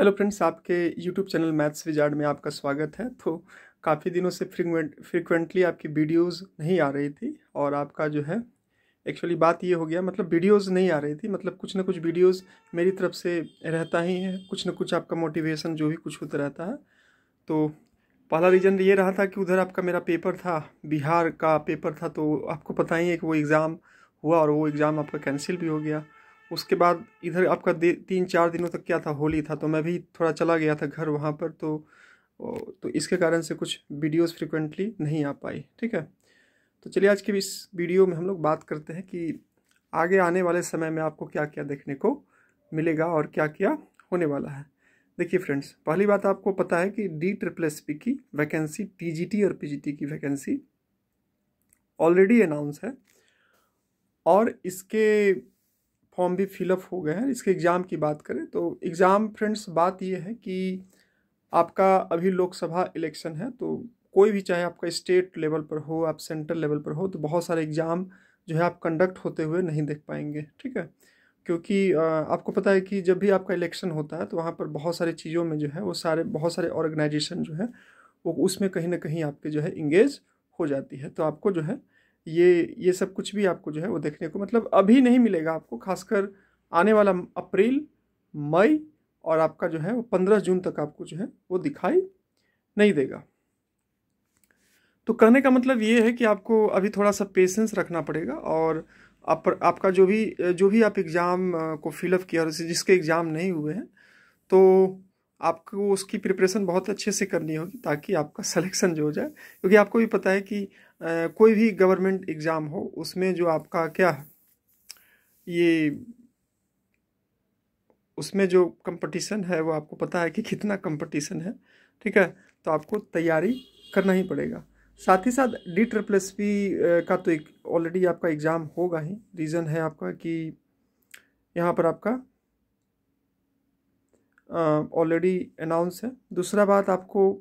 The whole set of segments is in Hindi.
हेलो फ्रेंड्स आपके यूट्यूब चैनल मैथ्स विजार्ड में आपका स्वागत है तो काफ़ी दिनों से फ्रिक्वेंट फ्रिक्वेंटली आपकी वीडियोस नहीं आ रही थी और आपका जो है एक्चुअली बात ये हो गया मतलब वीडियोस नहीं आ रही थी मतलब कुछ ना कुछ वीडियोस मेरी तरफ से रहता ही है कुछ ना कुछ आपका मोटिवेशन जो भी कुछ होता रहता है तो पहला रीज़न ये रहा था कि उधर आपका मेरा पेपर था बिहार का पेपर था तो आपको पता ही है कि वो एग्ज़ाम हुआ और वो एग्ज़ाम आपका कैंसिल भी हो गया उसके बाद इधर आपका तीन चार दिनों तक क्या था होली था तो मैं भी थोड़ा चला गया था घर वहाँ पर तो तो इसके कारण से कुछ वीडियोस फ्रिक्वेंटली नहीं आ पाई ठीक है तो चलिए आज के इस वीडियो में हम लोग बात करते हैं कि आगे आने वाले समय में आपको क्या क्या देखने को मिलेगा और क्या क्या होने वाला है देखिए फ्रेंड्स पहली बात आपको पता है कि डी ट्रिपल एस पी की वैकेंसी टी और पी की वैकेंसी ऑलरेडी अनाउंस है और इसके फॉर्म भी फिलअप हो गए हैं इसके एग्ज़ाम की बात करें तो एग्ज़ाम फ्रेंड्स बात यह है कि आपका अभी लोकसभा इलेक्शन है तो कोई भी चाहे आपका स्टेट लेवल पर हो आप सेंट्रल लेवल पर हो तो बहुत सारे एग्ज़ाम जो है आप कंडक्ट होते हुए नहीं देख पाएंगे ठीक है क्योंकि आपको पता है कि जब भी आपका इलेक्शन होता है तो वहाँ पर बहुत सारी चीज़ों में जो है वो सारे बहुत सारे ऑर्गेनाइजेशन जो है वो उसमें कहीं ना कहीं आपके जो है इंगेज हो जाती है तो आपको जो है ये ये सब कुछ भी आपको जो है वो देखने को मतलब अभी नहीं मिलेगा आपको खासकर आने वाला अप्रैल मई और आपका जो है वो पंद्रह जून तक आपको जो है वो दिखाई नहीं देगा तो कहने का मतलब ये है कि आपको अभी थोड़ा सा पेशेंस रखना पड़ेगा और आप आपका जो भी जो भी आप एग्ज़ाम को फिलअप किया और जिसके एग्ज़ाम नहीं हुए हैं तो आपको उसकी प्रिपरेशन बहुत अच्छे से करनी होगी ताकि आपका सिलेक्शन जो हो जाए क्योंकि आपको भी पता है कि कोई भी गवर्नमेंट एग्ज़ाम हो उसमें जो आपका क्या है ये उसमें जो कंपटीशन है वो आपको पता है कि कितना कंपटीशन है ठीक है तो आपको तैयारी करना ही पड़ेगा साथ ही साथ डी ट्रिपल एस पी का तो एक ऑलरेडी आपका एग्ज़ाम होगा ही रीज़न है आपका कि यहाँ पर आपका ऑलरेडी अनाउंस है दूसरा बात आपको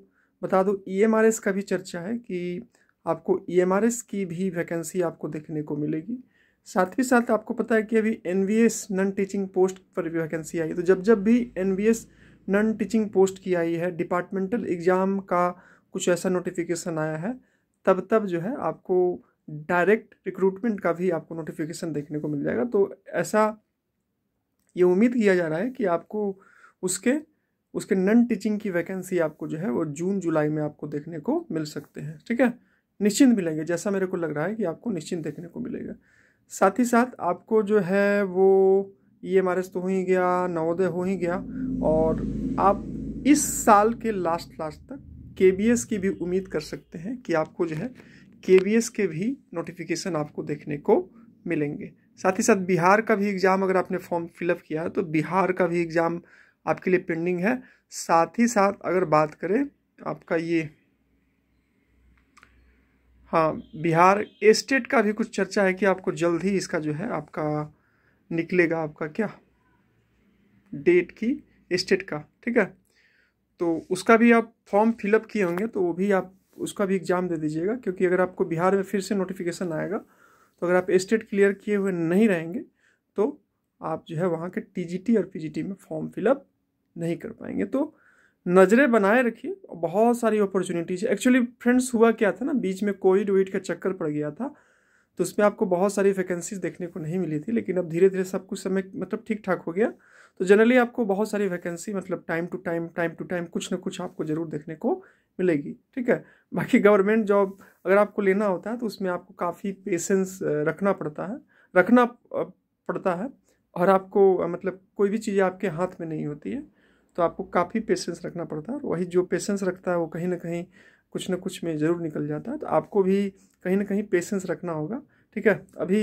बता दो ई एम आर एस का भी चर्चा है कि आपको ई e की भी वैकेंसी आपको देखने को मिलेगी साथ ही साथ आपको पता है कि अभी एन नॉन टीचिंग पोस्ट पर भी वैकेंसी आई है तो जब जब भी एन नॉन टीचिंग पोस्ट की आई है डिपार्टमेंटल एग्ज़ाम का कुछ ऐसा नोटिफिकेशन आया है तब तब जो है आपको डायरेक्ट रिक्रूटमेंट का भी आपको नोटिफिकेशन देखने को मिल जाएगा तो ऐसा ये उम्मीद किया जा रहा है कि आपको उसके उसके नन टीचिंग की वैकेंसी आपको जो है वो जून जुलाई में आपको देखने को मिल सकते हैं ठीक है निश्चिंत मिलेंगे जैसा मेरे को लग रहा है कि आपको निश्चिंत देखने को मिलेगा साथ ही साथ आपको जो है वो ई एम आर एस तो हो ही गया नवोदय हो ही गया और आप इस साल के लास्ट लास्ट तक के बी एस की भी उम्मीद कर सकते हैं कि आपको जो है के बी एस के भी नोटिफिकेशन आपको देखने को मिलेंगे साथ ही साथ बिहार का भी एग्ज़ाम अगर आपने फॉर्म फिलअप किया है तो बिहार का भी एग्ज़ाम आपके लिए पेंडिंग है साथ ही साथ अगर बात करें आपका ये हाँ बिहार स्टेट का भी कुछ चर्चा है कि आपको जल्द ही इसका जो है आपका निकलेगा आपका क्या डेट की स्टेट का ठीक है तो उसका भी आप फॉर्म फिलअप किए होंगे तो वो भी आप उसका भी एग्ज़ाम दे दीजिएगा क्योंकि अगर आपको बिहार में फिर से नोटिफिकेशन आएगा तो अगर आप स्टेट क्लियर किए हुए नहीं रहेंगे तो आप जो है वहाँ के टी और पी में फॉर्म फिलअप नहीं कर पाएंगे तो नज़रें बनाए रखिए बहुत सारी अपॉर्चुनिटीज है एक्चुअली फ्रेंड्स हुआ क्या था ना बीच में कोविड वोविड का चक्कर पड़ गया था तो उसमें आपको बहुत सारी वैकेंसीज देखने को नहीं मिली थी लेकिन अब धीरे धीरे सब कुछ समय मतलब ठीक ठाक हो गया तो जनरली आपको बहुत सारी वैकेंसी मतलब time to time time to time कुछ ना कुछ आपको ज़रूर देखने को मिलेगी ठीक है बाकी गवर्नमेंट जॉब अगर आपको लेना होता है तो उसमें आपको काफ़ी पेशेंस रखना पड़ता है रखना पड़ता है और आपको मतलब कोई भी चीज़ आपके हाथ में नहीं होती है तो आपको काफ़ी पेशेंस रखना पड़ता है और वही जो पेशेंस रखता है वो कहीं ना कहीं कुछ ना कुछ में ज़रूर निकल जाता है तो आपको भी कहीं ना कहीं पेशेंस रखना होगा ठीक है अभी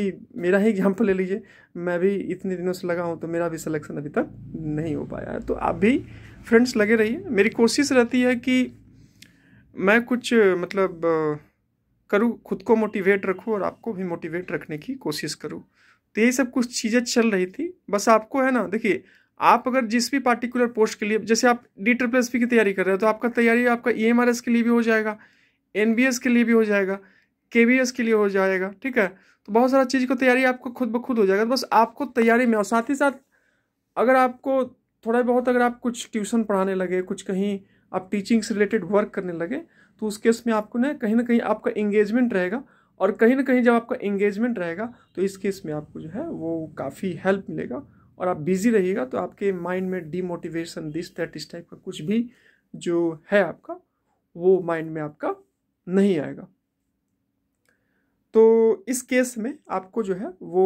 मेरा ही एग्जाम्पल ले लीजिए मैं भी इतने दिनों से लगा हूँ तो मेरा भी सिलेक्शन अभी तक नहीं हो पाया है तो आप भी फ्रेंड्स लगे रहिए मेरी कोशिश रहती है कि मैं कुछ मतलब करूँ खुद को मोटिवेट रखूँ और आपको भी मोटिवेट रखने की कोशिश करूँ तो ये सब कुछ चीज़ें चल रही थी बस आपको है ना देखिए आप अगर जिस भी पार्टिकुलर पोस्ट के लिए जैसे आप डी ट्रिपल एस पी की तैयारी कर रहे हो तो आपका तैयारी आपका ई एम आर एस के लिए भी हो जाएगा एन बी एस के लिए भी हो जाएगा के बी एस के लिए हो जाएगा ठीक है तो बहुत सारा चीज़ को तैयारी आपको खुद ब खुद हो जाएगा तो बस आपको तैयारी में और साथ ही साथ अगर आपको थोड़ा बहुत अगर आप कुछ ट्यूशन पढ़ाने लगे कुछ कहीं आप टीचिंग से रिलेटेड वर्क करने लगे तो उस केस में आपको ना कहीं ना कहीं आपका इंगेजमेंट रहेगा और कहीं ना कहीं जब आपका इंगेजमेंट रहेगा तो इस केस में आपको जो है वो काफ़ी हेल्प मिलेगा और आप बिज़ी रहिएगा तो आपके माइंड में डीमोटिवेशन दिस दैट इस टाइप का कुछ भी जो है आपका वो माइंड में आपका नहीं आएगा तो इस केस में आपको जो है वो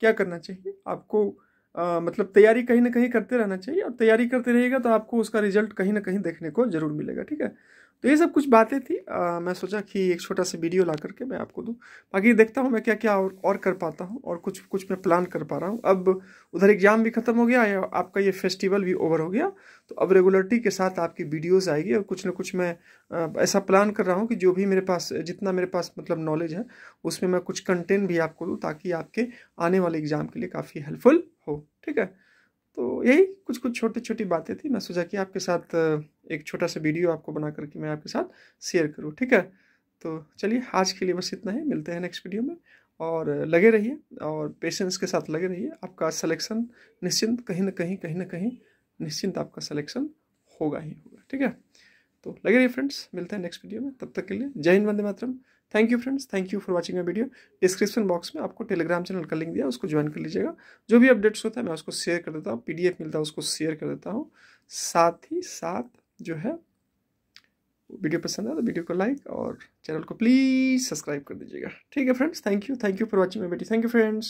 क्या करना चाहिए आपको आ, मतलब तैयारी कहीं ना कहीं करते रहना चाहिए और तैयारी करते रहिएगा तो आपको उसका रिजल्ट कहीं ना कहीं देखने को जरूर मिलेगा ठीक है तो ये सब कुछ बातें थी आ, मैं सोचा कि एक छोटा सा वीडियो ला करके मैं आपको दूँ बाकी देखता हूँ मैं क्या क्या और, और कर पाता हूँ और कुछ कुछ मैं प्लान कर पा रहा हूँ अब उधर एग्ज़ाम भी ख़त्म हो गया या आपका ये फेस्टिवल भी ओवर हो गया तो अब रेगुलरिटी के साथ आपकी वीडियोस आएगी और कुछ ना कुछ मैं आ, ऐसा प्लान कर रहा हूँ कि जो भी मेरे पास जितना मेरे पास मतलब नॉलेज है उसमें मैं कुछ कंटेंट भी आपको दूँ ताकि आपके आने वाले एग्ज़ाम के लिए काफ़ी हेल्पफुल हो ठीक है तो यही कुछ कुछ छोटी छोटी बातें थी मैं सोचा कि आपके साथ एक छोटा सा वीडियो आपको बना करके मैं आपके साथ शेयर करूँ ठीक है तो चलिए आज के लिए बस इतना ही मिलते हैं नेक्स्ट वीडियो में और लगे रहिए और पेशेंस के साथ लगे रहिए आपका सलेक्शन निश्चिंत कहीं ना कहीं कहीं ना कहीं निश्चिंत आपका सलेक्शन होगा ही होगा ठीक है तो लगे रहिए फ्रेंड्स मिलते हैं नेक्स्ट वीडियो में तब तक के लिए जय Hind Vande Mataram thank you friends thank you for watching my video description box में आपको टेलीग्राम चैनल का लिंक दिया उसको ज्वाइन कर लीजिएगा जो भी अपडेट्स होता है मैं उसको शेयर कर देता हूँ पी मिलता है उसको शेयर कर देता हूँ साथ ही साथ जो है वीडियो पसंद आया तो वीडियो को लाइक और चैनल को प्लीज़ सब्सक्राइब कर दीजिएगा ठीक है friends thank you thank you for watching my बेटी थैंक यू फ्रेंड्स